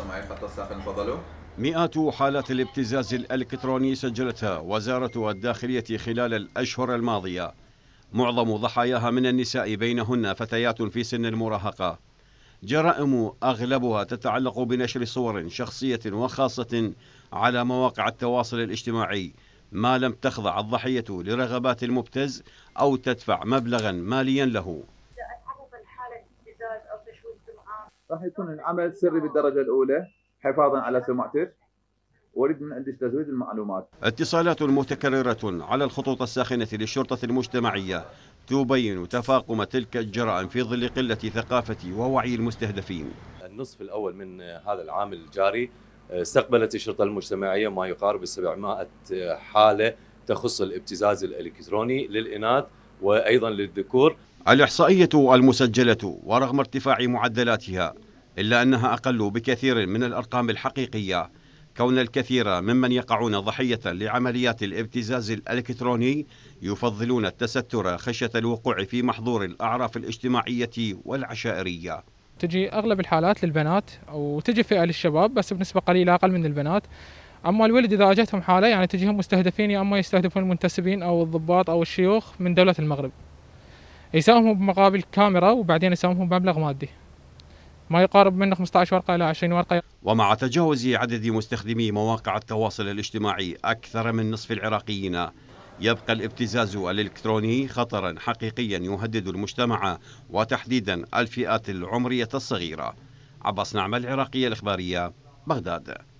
خط مئات حالات الابتزاز الإلكتروني سجلتها وزارة الداخلية خلال الأشهر الماضية معظم ضحاياها من النساء بينهن فتيات في سن المراهقة جرائم أغلبها تتعلق بنشر صور شخصية وخاصة على مواقع التواصل الاجتماعي ما لم تخضع الضحية لرغبات المبتز أو تدفع مبلغا ماليا له راح يكون العمل سري بالدرجه الاولى حفاظا على سمعتك واريد من عندك تزويد المعلومات اتصالات متكررة على الخطوط الساخنة للشرطة المجتمعية تبين تفاقم تلك الجرائم في ظل قلة ثقافة ووعي المستهدفين النصف الأول من هذا العام الجاري آه، استقبلت الشرطة المجتمعية ما يقارب 700 آه، حالة تخص الابتزاز الإلكتروني للإناث وأيضا للذكور الإحصائية المسجلة ورغم ارتفاع معدلاتها إلا أنها أقل بكثير من الأرقام الحقيقية كون الكثير ممن يقعون ضحية لعمليات الابتزاز الإلكتروني يفضلون التستر خشية الوقوع في محظور الأعراف الاجتماعية والعشائرية تجي أغلب الحالات للبنات وتجي فئة للشباب بس بنسبة قليلة أقل من البنات اما الولد اذا اجتهم حاله يعني تجيهم مستهدفين يا اما يستهدفون المنتسبين او الضباط او الشيوخ من دوله المغرب يساهموا بمقابل كاميرا وبعدين يساهموا بمبلغ مادي ما يقارب من 15 ورقة إلى 20 ورقة ومع تجاوز عدد مستخدمي مواقع التواصل الاجتماعي أكثر من نصف العراقيين يبقى الابتزاز الإلكتروني خطرا حقيقيا يهدد المجتمع وتحديدا الفئات العمرية الصغيرة عباس نعمة العراقية الإخبارية بغداد